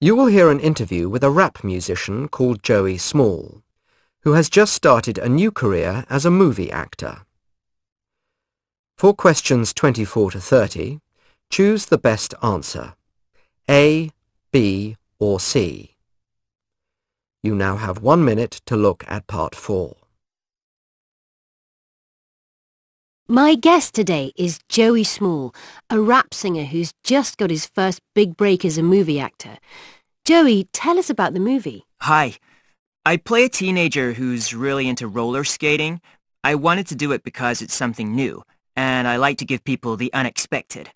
You will hear an interview with a rap musician called Joey Small, who has just started a new career as a movie actor. For questions 24 to 30, choose the best answer, A, B or C. You now have one minute to look at part four. My guest today is Joey Small, a rap singer who's just got his first big break as a movie actor. Joey, tell us about the movie. Hi. I play a teenager who's really into roller skating. I wanted to do it because it's something new, and I like to give people the unexpected.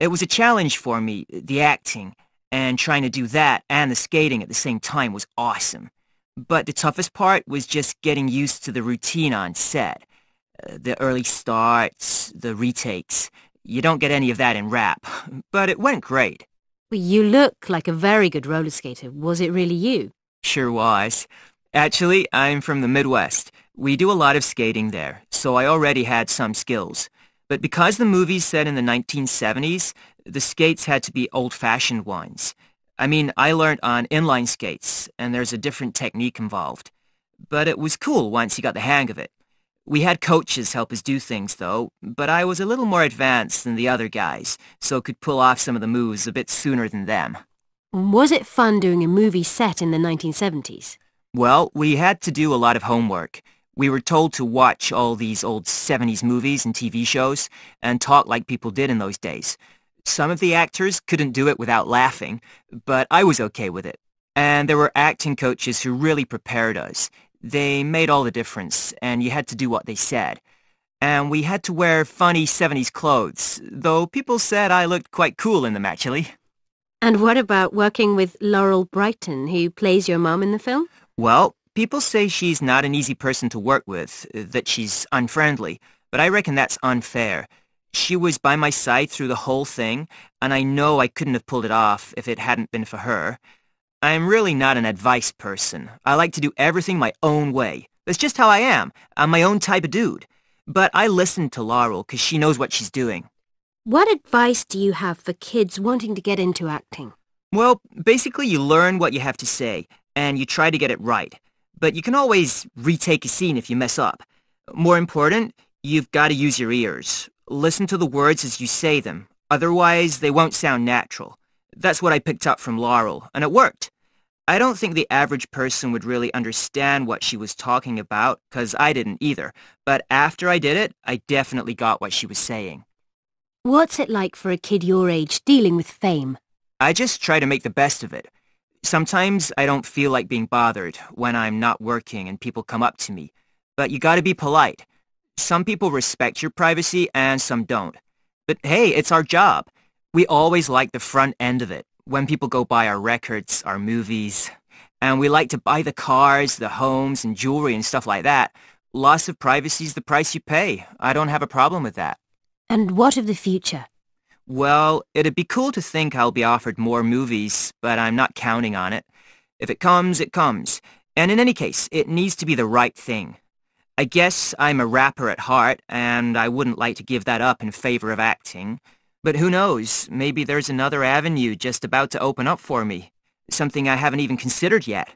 It was a challenge for me, the acting, and trying to do that and the skating at the same time was awesome. But the toughest part was just getting used to the routine on set the early starts, the retakes. You don't get any of that in rap, but it went great. You look like a very good roller skater. Was it really you? Sure was. Actually, I'm from the Midwest. We do a lot of skating there, so I already had some skills. But because the movie's set in the 1970s, the skates had to be old-fashioned ones. I mean, I learned on inline skates, and there's a different technique involved. But it was cool once you got the hang of it. We had coaches help us do things, though, but I was a little more advanced than the other guys, so could pull off some of the moves a bit sooner than them. Was it fun doing a movie set in the 1970s? Well, we had to do a lot of homework. We were told to watch all these old 70s movies and TV shows and talk like people did in those days. Some of the actors couldn't do it without laughing, but I was okay with it. And there were acting coaches who really prepared us. They made all the difference, and you had to do what they said. And we had to wear funny 70s clothes, though people said I looked quite cool in them, actually. And what about working with Laurel Brighton, who plays your mom in the film? Well, people say she's not an easy person to work with, that she's unfriendly, but I reckon that's unfair. She was by my side through the whole thing, and I know I couldn't have pulled it off if it hadn't been for her. I am really not an advice person. I like to do everything my own way. That's just how I am. I'm my own type of dude. But I listen to Laurel because she knows what she's doing. What advice do you have for kids wanting to get into acting? Well, basically you learn what you have to say, and you try to get it right. But you can always retake a scene if you mess up. More important, you've got to use your ears. Listen to the words as you say them. Otherwise, they won't sound natural. That's what I picked up from Laurel, and it worked. I don't think the average person would really understand what she was talking about, because I didn't either. But after I did it, I definitely got what she was saying. What's it like for a kid your age dealing with fame? I just try to make the best of it. Sometimes I don't feel like being bothered when I'm not working and people come up to me. But you gotta be polite. Some people respect your privacy and some don't. But hey, it's our job. We always like the front end of it when people go buy our records, our movies, and we like to buy the cars, the homes, and jewelry and stuff like that, loss of privacy is the price you pay. I don't have a problem with that. And what of the future? Well, it'd be cool to think I'll be offered more movies, but I'm not counting on it. If it comes, it comes. And in any case, it needs to be the right thing. I guess I'm a rapper at heart, and I wouldn't like to give that up in favor of acting. But who knows, maybe there's another avenue just about to open up for me. Something I haven't even considered yet.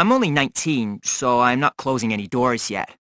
I'm only 19, so I'm not closing any doors yet.